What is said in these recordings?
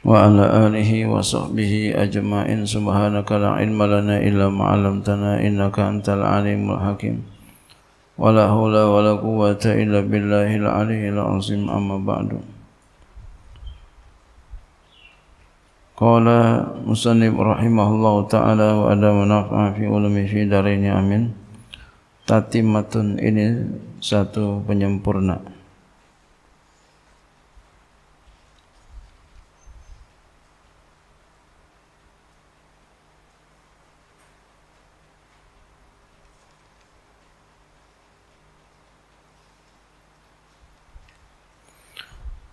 wa ala alihi wa sahbihi ajma'in subhanaka la ilma lana illa ma'alamtana innaka antal alimul hakim wa la hawla wa la quwata illa billahil alihil azim amma ba'du Qala Musannib rahimahullah ta'ala wa ada manafa'a fi ulumi fi darini amin Tatimatun ini satu Penyempurna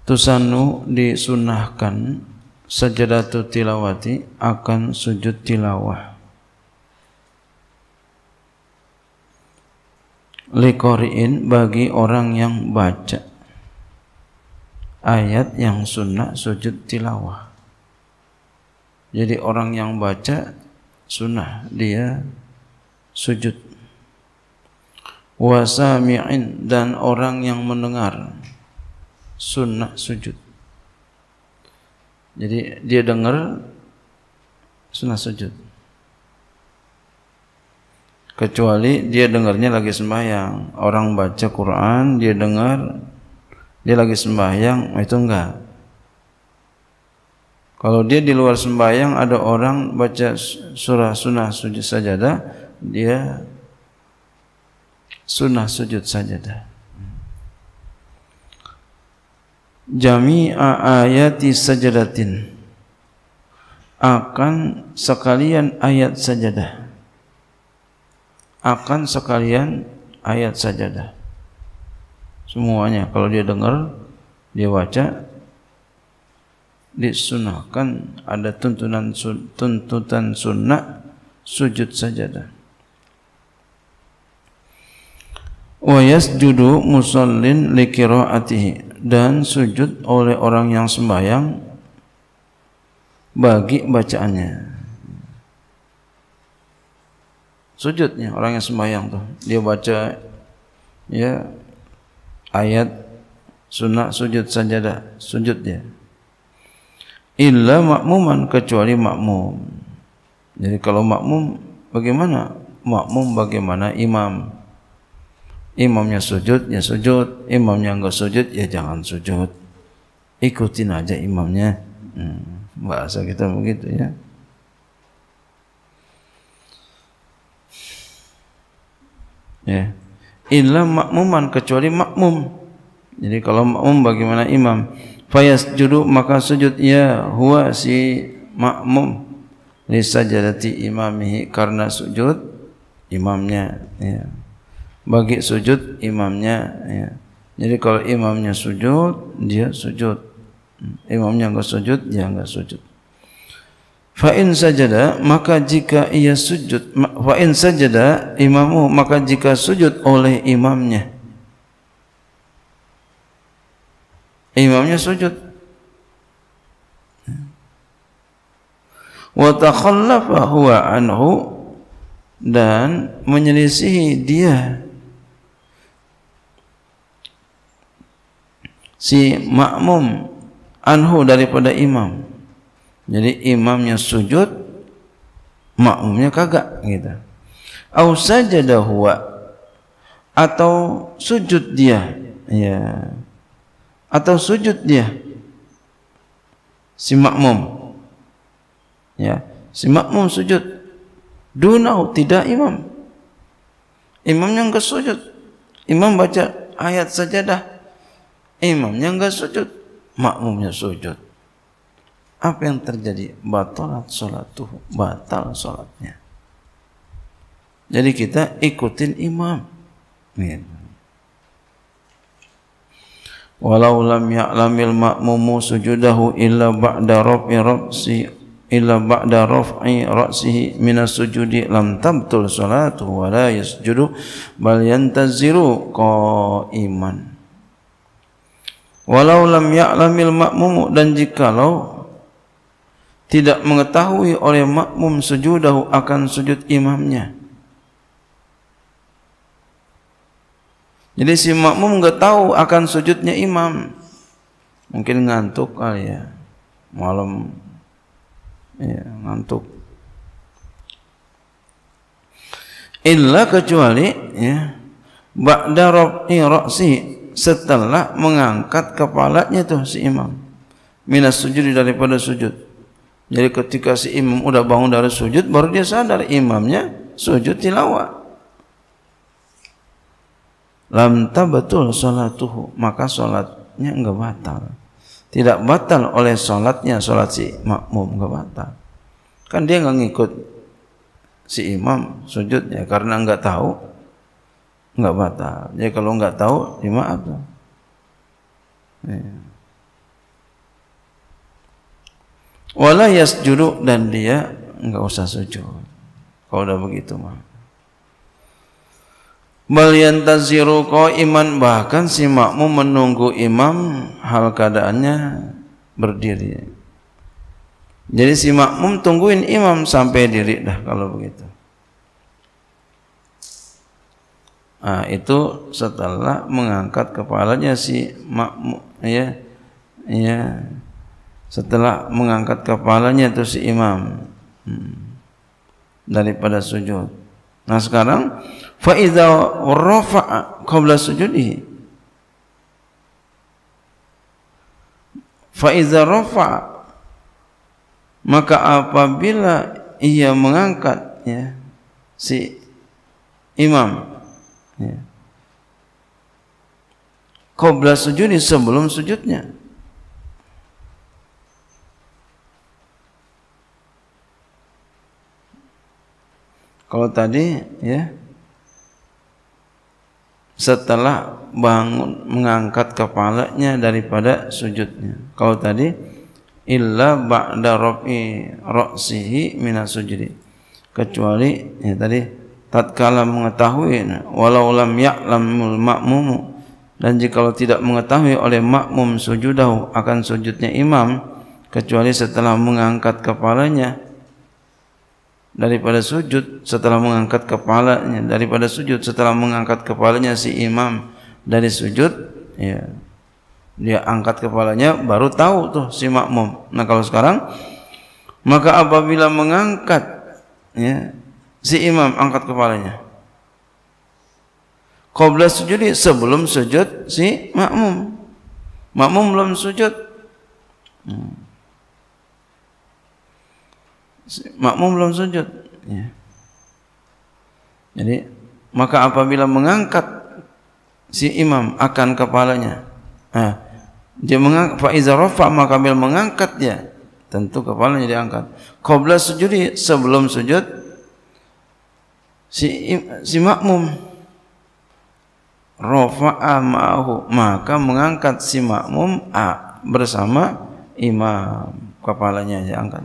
Tusanu disunahkan sajadatu tilawati akan sujud tilawah. Likoriin bagi orang yang baca ayat yang sunnah sujud tilawah. Jadi orang yang baca sunnah dia sujud. Wasami'in dan orang yang mendengar. Mendengar. sunnah sujud. Jadi dia dengar sunnah sujud. Kecuali dia dengarnya lagi sembahyang. Orang baca Quran, dia dengar, dia lagi sembahyang, oh, itu enggak. Kalau dia di luar sembahyang ada orang baca surah sunnah sujud sajadah, dia sunnah sujud sajadah. jami'a ayati sajadatin akan sekalian ayat sajadah akan sekalian ayat sajadah semuanya kalau dia dengar dia baca disunahkan ada tuntunan sun, tuntutan sunnah sujud sajadah wa yasjudu musallin li atihi dan sujud oleh orang yang sembahyang bagi bacaannya sujudnya orang yang sembahyang tuh dia baca ya ayat sunnah sujud sajadah sujudnya illa makmuman kecuali makmum jadi kalau makmum bagaimana makmum bagaimana imam Imamnya sujud, ya sujud. Imamnya enggak sujud, ya jangan sujud. Ikutin aja imamnya. Hmm, bahasa kita begitu ya. Ya. Illa makmuman kecuali makmum. Jadi kalau makmum bagaimana imam? juduk maka sujud ya huwa si makmum Lisa jadati imamihi karena sujud imamnya ya bagi sujud imamnya ya. Jadi kalau imamnya sujud, dia sujud. Hmm. Imamnya enggak sujud, dia enggak sujud. Fa in sajada, maka jika ia sujud, fa in sajada imamu, maka jika sujud oleh imamnya. Imamnya sujud. Wa takhallafa huwa anhu dan menyelisihi dia si makmum anhu daripada imam. Jadi imamnya sujud, makmumnya kagak gitu. Au sajada huwa atau sujud dia. Ya. Atau sujud dia. Si makmum. Ya, si makmum sujud. Dunau tidak imam. Imamnya enggak sujud. Imam baca ayat sajadah. Imamnya enggak sujud, makmumnya sujud. Apa yang terjadi? Batal Batalat tuh, batal salatnya. Jadi kita ikutin imam. Walau lam ya'lamil ma'mumu sujudahu illa ba'da rafi ra'si illa ba'da rafi ra'sihi minas sujudi lam tabtul salatu wa la yasjudu bal yantaziru qa'iman. Ka Walau lam ya'lamil makmum dan jikalau tidak mengetahui oleh makmum sujudahu akan sujud imamnya. Jadi si makmum nggak tahu akan sujudnya imam. Mungkin ngantuk kali ya. Malam ya, ngantuk. Illa kecuali ya ba'da rafi ra'si setelah mengangkat kepalanya tuh si imam minas sujud daripada sujud jadi ketika si imam udah bangun dari sujud baru dia sadar imamnya sujud tilawah lam tabatul salatuhu maka salatnya enggak batal tidak batal oleh salatnya salat si makmum enggak batal kan dia enggak ngikut si imam sujudnya karena enggak tahu nggak batal. Ya kalau nggak tahu, ya maaf Ya. Wala dan dia enggak usah sujud. Kalau udah begitu mah. Bal yantaziru iman bahkan si makmum menunggu imam hal keadaannya berdiri. Jadi si makmum tungguin imam sampai diri dah kalau begitu. Nah, itu setelah mengangkat kepalanya si makmum ya ya setelah mengangkat kepalanya itu si imam hmm, daripada sujud. Nah sekarang fa idza rafa'a qabla sujudihi fa idza rafa'a maka apabila ia mengangkat ya si imam Ya. Qobla sujudi sebelum sujudnya. Kalau tadi ya setelah bangun mengangkat kepalanya daripada sujudnya. Kalau tadi illa ba'da rafi ra'sihi minas sujudi. Kecuali ya tadi tatkala mengetahui walau lam ya'lamul ma'mumu dan jikalau tidak mengetahui oleh makmum sujudahu akan sujudnya imam kecuali setelah mengangkat kepalanya daripada sujud setelah mengangkat kepalanya daripada sujud setelah mengangkat kepalanya si imam dari sujud ya dia angkat kepalanya baru tahu tuh si makmum nah kalau sekarang maka apabila mengangkat ya Si imam angkat kepalanya. Qabla sujudi sebelum sujud si makmum. Makmum belum sujud. Hmm. Si makmum belum sujud. Ya. Jadi maka apabila mengangkat si imam akan kepalanya. Nah, dia mengangkat fa rafa maka mengangkat dia tentu kepalanya diangkat. Qabla sujudi sebelum sujud si si makmum rofa'a ma'ahu maka mengangkat si makmum a bersama imam kepalanya dia angkat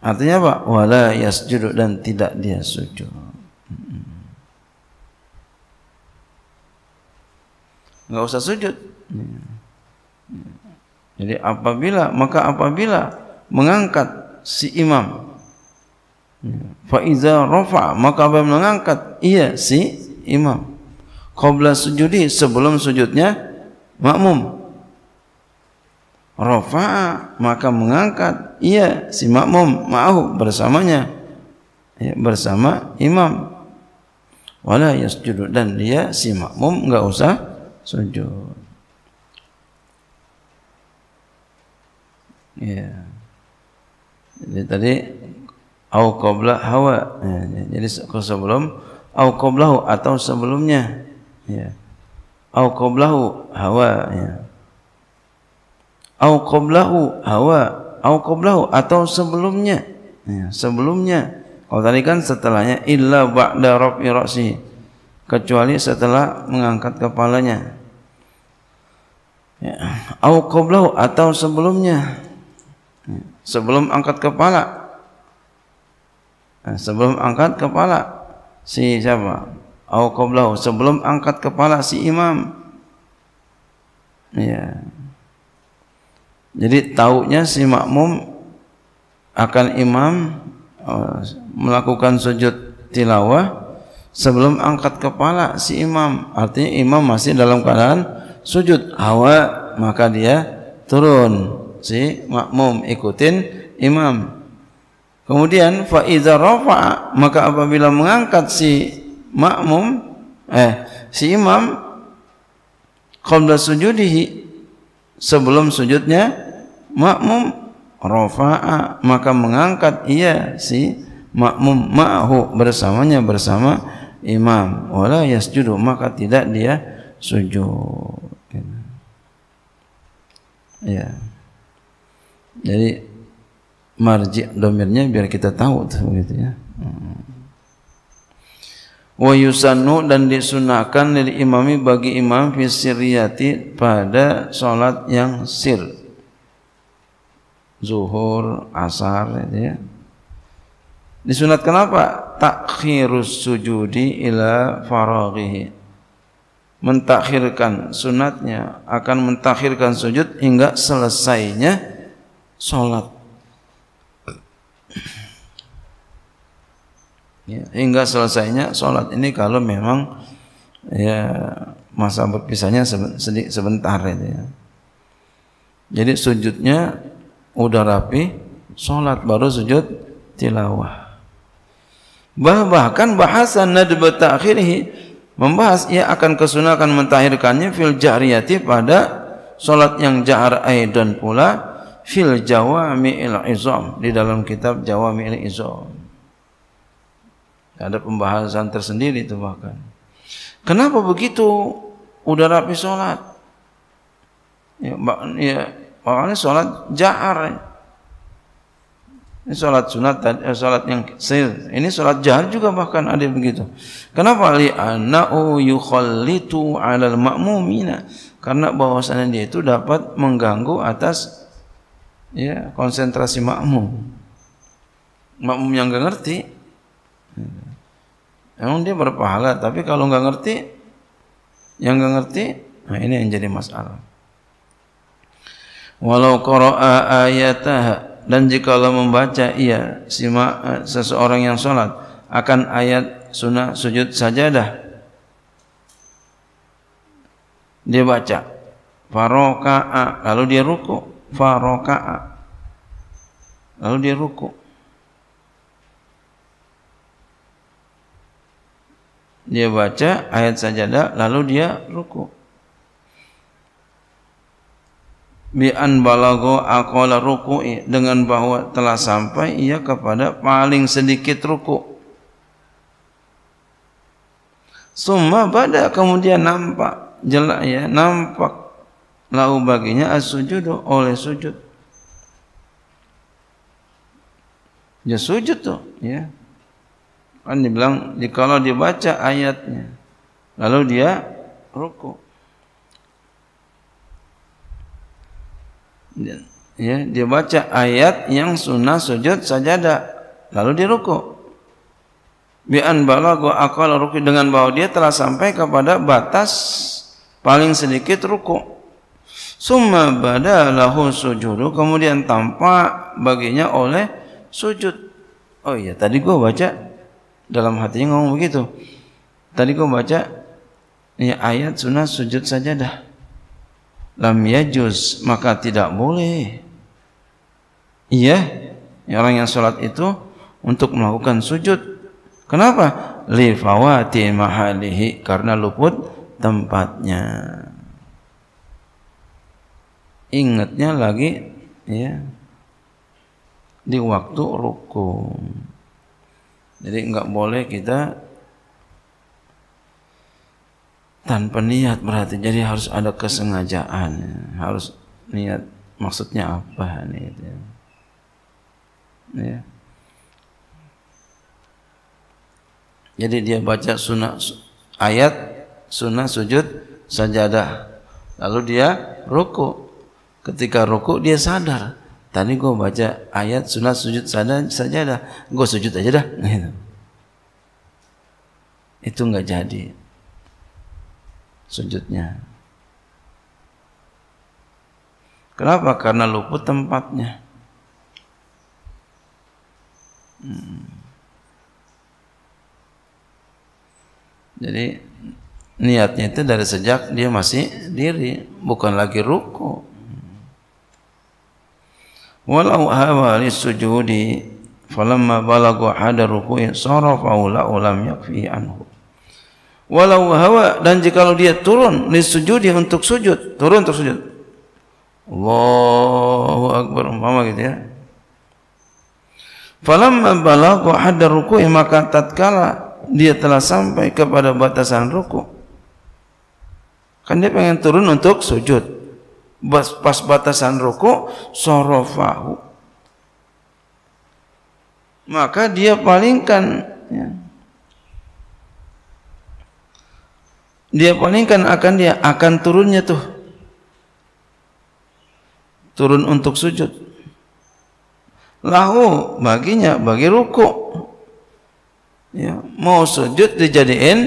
artinya apa wala yasjudu dan tidak dia sujud nggak usah sujud jadi apabila maka apabila mengangkat si imam Faiza rofa maka apabila mengangkat iya si imam. Qabla sujudi sebelum sujudnya makmum. Rofa maka mengangkat iya si makmum mau bersamanya ya, bersama imam. Wala yasjudu dan dia si makmum enggak usah sujud. Ya. Jadi tadi au qabla hawa ya, ya jadi sebelum au qablahu atau sebelumnya ya au qablahu hawa ya au qablahu hawa au qablahu atau sebelumnya ya, sebelumnya kalau tadi kan setelahnya illa ba'da rafi ra'si kecuali setelah mengangkat kepalanya ya au qablahu atau sebelumnya ya. sebelum angkat kepala Nah, sebelum angkat kepala si siapa? Au Sebelum angkat kepala si imam. Iya. Jadi taunya si makmum akan imam eh, melakukan sujud tilawah sebelum angkat kepala si imam. Artinya imam masih dalam keadaan sujud hawa maka dia turun si makmum ikutin imam. Kemudian fa rafa maka apabila mengangkat si makmum eh si imam qabla sujudihi sebelum sujudnya makmum rafa'a maka mengangkat ia si makmum ma'hu bersamanya bersama imam wala yasjudu maka tidak dia sujud ya jadi marji domirnya biar kita tahu tuh begitu ya. Hmm. Wa yusannu dan disunahkan dari imami bagi imam fi sirriyati pada salat yang sir. Zuhur, asar gitu ya. Disunat kenapa? Takhirus sujudi ila faraghihi. Mentakhirkan sunatnya akan mentakhirkan sujud hingga selesainya salat ya, hingga selesainya sholat ini kalau memang ya masa berpisahnya sebentar itu ya. Jadi sujudnya udah rapi, sholat baru sujud tilawah. Bah, bahkan bahasan nadbat ta'khirihi membahas ia akan kesunakan mentahirkannya fil jariyati pada sholat yang jahar aidan pula fil Jawami jawami'il izam di dalam kitab Jawami jawami'il izam ada pembahasan tersendiri itu bahkan kenapa begitu udara api salat ya makanya makanya salat jahar ini salat sunat tadi eh, salat yang sir ini salat jahar juga bahkan ada begitu kenapa li anau yukhallitu alal makmumina karena bahwasannya dia itu dapat mengganggu atas ya konsentrasi makmum makmum yang nggak ngerti emang dia berpahala tapi kalau nggak ngerti yang nggak ngerti nah ini yang jadi masalah walau qara'a ayatah dan jika jikalau membaca ia simak eh, seseorang yang sholat akan ayat sunnah sujud sajadah dia baca faroka'a lalu dia ruku' faroka'a lalu dia ruku dia baca ayat sajadah lalu dia ruku bi an balago aqala ruku'i dengan bahwa telah sampai ia kepada paling sedikit ruku summa pada kemudian nampak jelas ya nampak lau baginya asujud oleh sujud. Ya sujud tuh, ya. Kan dibilang jikalau dibaca ayatnya lalu dia ruku. Ya, ya dibaca ayat yang sunnah sujud sajadah lalu dia ruku. Bi'an balagu akal ruku dengan bahwa dia telah sampai kepada batas paling sedikit ruku Summa bada lahu sujudu kemudian tampak baginya oleh sujud. Oh iya, tadi gua baca dalam hatinya ngomong begitu. Tadi gua baca ya ayat sunnah sujud saja dah. Lam yajuz maka tidak boleh. Iya, ya, orang yang sholat itu untuk melakukan sujud. Kenapa? Li fawati mahalihi karena luput tempatnya ingatnya lagi ya di waktu ruku. Jadi enggak boleh kita tanpa niat berarti jadi harus ada kesengajaan harus niat maksudnya apa nih ya. ya. jadi dia baca sunnah ayat sunnah sujud sajadah lalu dia ruku Ketika rokok dia sadar. Tadi gue baca ayat sunat sujud sadar saja dah. Gue sujud aja dah. Itu nggak jadi sujudnya. Kenapa? Karena luput tempatnya. Hmm. Jadi niatnya itu dari sejak dia masih diri, bukan lagi rukuk walau hawa lisujudi falamma balagu hada ruku'i sarafahu la'ulam yakfi anhu walau hawa dan jikalau dia turun sujudi untuk sujud turun untuk sujud Allahu Akbar umpama gitu ya falamma balagu hada ruku'i maka tatkala dia telah sampai kepada batasan ruku kan dia pengen turun untuk sujud pas batasan rokok sorofahu maka dia palingkan ya. dia palingkan akan dia akan turunnya tuh turun untuk sujud lahu baginya bagi ruku ya mau sujud dijadiin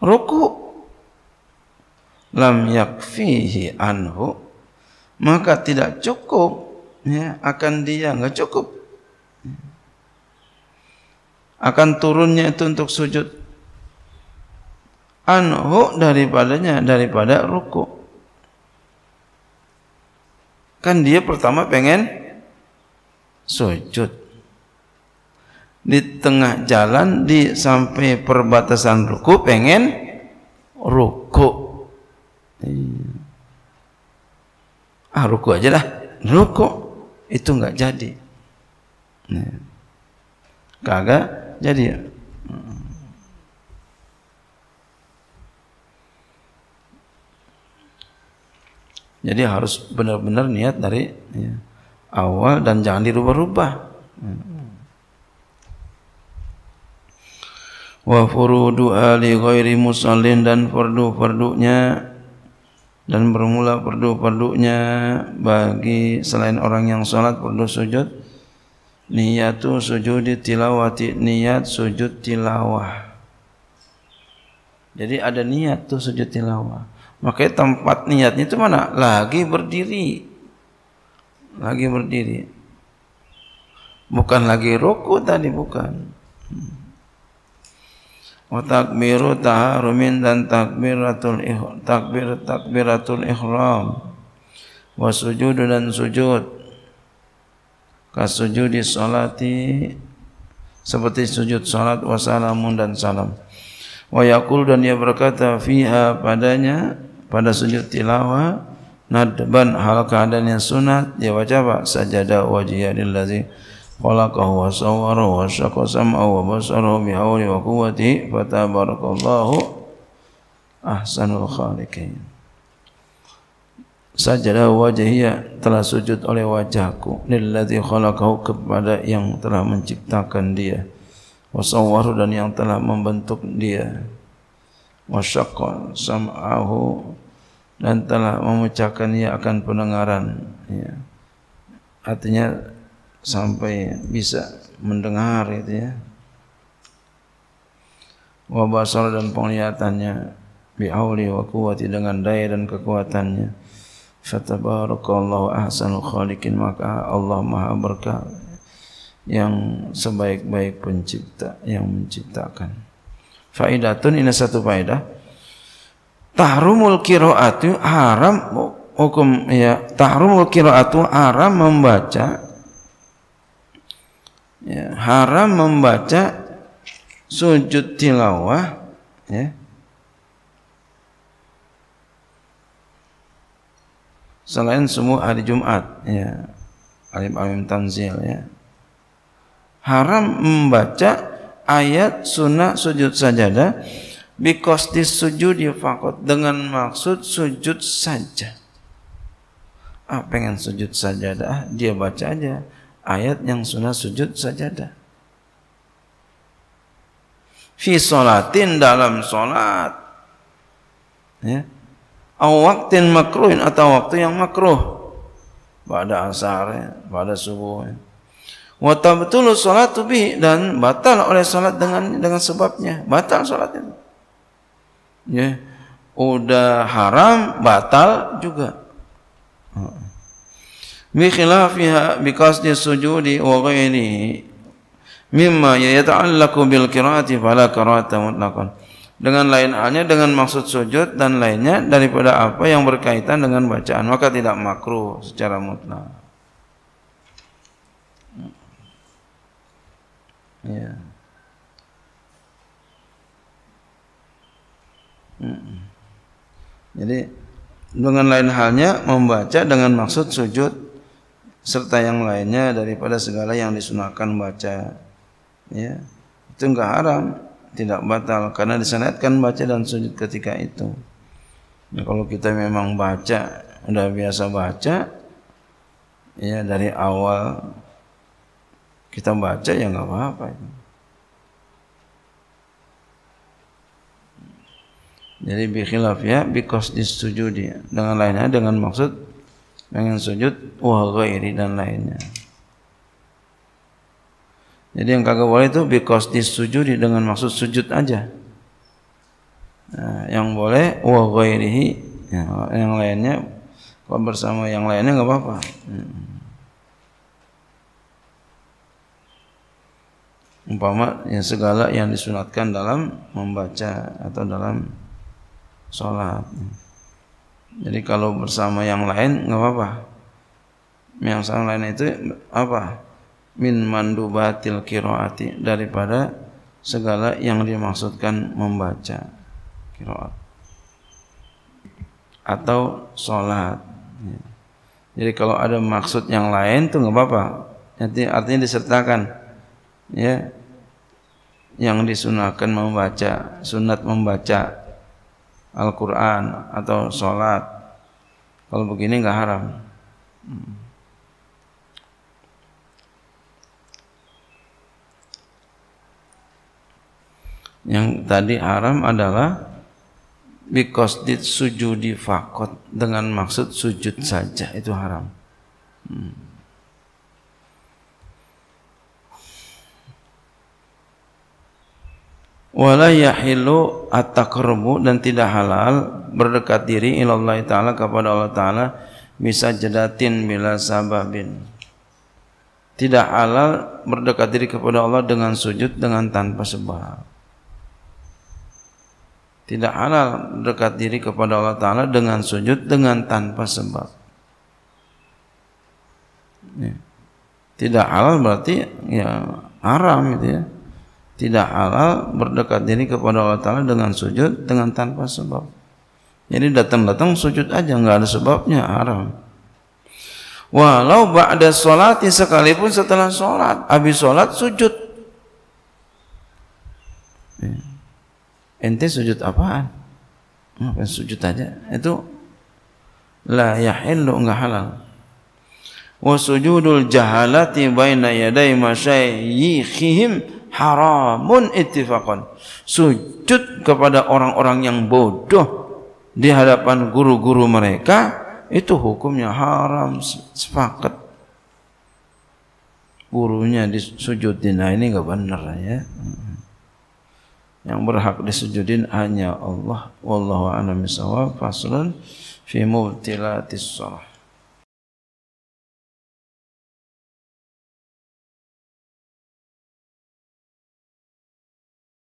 ruku lam yakfihi anhu maka tidak cukup ya, akan dia nggak cukup akan turunnya itu untuk sujud anhu daripadanya daripada ruku kan dia pertama pengen sujud di tengah jalan di sampai perbatasan ruku pengen ruku Iya. ah ruku aja dah ruku itu nggak jadi kagak jadi ya Jadi harus benar-benar niat dari ya, awal dan jangan dirubah-rubah. Mm. Wa furudu ali ghairi musallin dan fardu-fardunya dan bermula perdu-perdunya bagi selain orang yang salat perdu sujud niyatu sujud tilawati niat sujud tilawah jadi ada niat tu sujud tilawah makanya tempat niatnya itu mana lagi berdiri lagi berdiri bukan lagi ruku tadi bukan hmm wa takbiru taharumin dan takbiratul ihram takbir takbiratul ihram wa sujud dan sujud kasujud di salati seperti sujud salat wa salamun dan salam wa yaqul dan ia berkata fiha padanya pada sujud tilawah nadban hal keadaan yang sunat dia baca apa sajadah wajhiyalil ladzi خلقه وصوره وشق سمعه وبصره بحوله وقوته فتبارك الله أحسن الخالقين Sajadah wajahiyah telah sujud oleh wajahku Lillazi khalaqahu kepada yang telah menciptakan dia Wasawwaru dan yang telah membentuk dia Wasyakon sam'ahu dan telah memecahkan ia akan pendengaran ya. Artinya sampai bisa mendengar itu ya wa basar dan penglihatannya biauli wa quwati dengan daya dan kekuatannya fatabarakallahu ahsanul khaliqin maka Allah maha berkah yang sebaik-baik pencipta yang menciptakan faidatun ini satu faedah tahrumul qiraatu haram hukum ya tahrumul qiraatu haram membaca ya, haram membaca sujud tilawah ya, selain semua hari Jumat ya alim alim tanzil ya haram membaca ayat sunnah sujud sajadah because this sujud fakot dengan maksud sujud saja ah pengen sujud sajadah dia baca aja ayat yang sunnah sujud sajadah. Fi solatin dalam solat. Ya. Aw waktin makruhin atau waktu yang makruh. Pada asar, ya. pada subuh. Ya. betul solat tu bih dan batal oleh solat dengan dengan sebabnya. Batal salat Ya. Udah haram batal juga. Hmm. بخلافها بقصد السجود وغيره mimma yata'allaqu bil qiraati fala qiraata mutlaqan dengan lain halnya dengan maksud sujud dan lainnya daripada apa yang berkaitan dengan bacaan maka tidak makruh secara mutlak ya hmm. jadi dengan lain halnya membaca dengan maksud sujud serta yang lainnya daripada segala yang disunahkan baca ya itu enggak haram tidak batal karena disanadkan baca dan sujud ketika itu nah, kalau kita memang baca udah biasa baca ya dari awal kita baca ya nggak apa-apa jadi bikhilaf ya because disujudi dengan lainnya dengan maksud Pengen sujud wah ghairi dan lainnya. Jadi yang kagak boleh itu because disujudi dengan maksud sujud aja. Nah, yang boleh wah ghairihi ya, yang lainnya kalau bersama yang lainnya nggak apa-apa. Hmm. umpama yang segala yang disunatkan dalam membaca atau dalam sholat. Jadi kalau bersama yang lain nggak apa-apa. Yang sama lain itu apa? Min mandubatil kiroati daripada segala yang dimaksudkan membaca kiroat atau sholat. Jadi kalau ada maksud yang lain tuh nggak apa-apa. Artinya disertakan. Ya, yang disunahkan membaca, sunat membaca Al-Quran atau sholat. Kalau begini nggak haram. Yang tadi haram adalah because did sujudi fakot dengan maksud sujud saja itu haram. Hmm. wala yahilu at dan tidak halal berdekat diri ilallah taala kepada Allah taala bisa jedatin bila sababin tidak halal berdekat diri kepada Allah dengan sujud dengan tanpa sebab tidak halal berdekat diri kepada Allah taala dengan sujud dengan tanpa sebab tidak halal berarti ya haram itu ya tidak halal berdekat diri kepada Allah Ta'ala dengan sujud dengan tanpa sebab jadi datang-datang sujud aja nggak ada sebabnya haram walau ba'da sholat sekalipun setelah sholat habis sholat sujud eh, ente sujud apaan apa sujud aja itu la yahillu enggak halal wa sujudul jahalati baina yaday masyayikhihim haramun ittifaqan. Sujud kepada orang-orang yang bodoh di hadapan guru-guru mereka itu hukumnya haram sepakat. Gurunya disujudin, nah ini enggak benar ya. Yang berhak disujudin hanya Allah. Wallahu a'lam bishawab. Faslun fi mubtilatis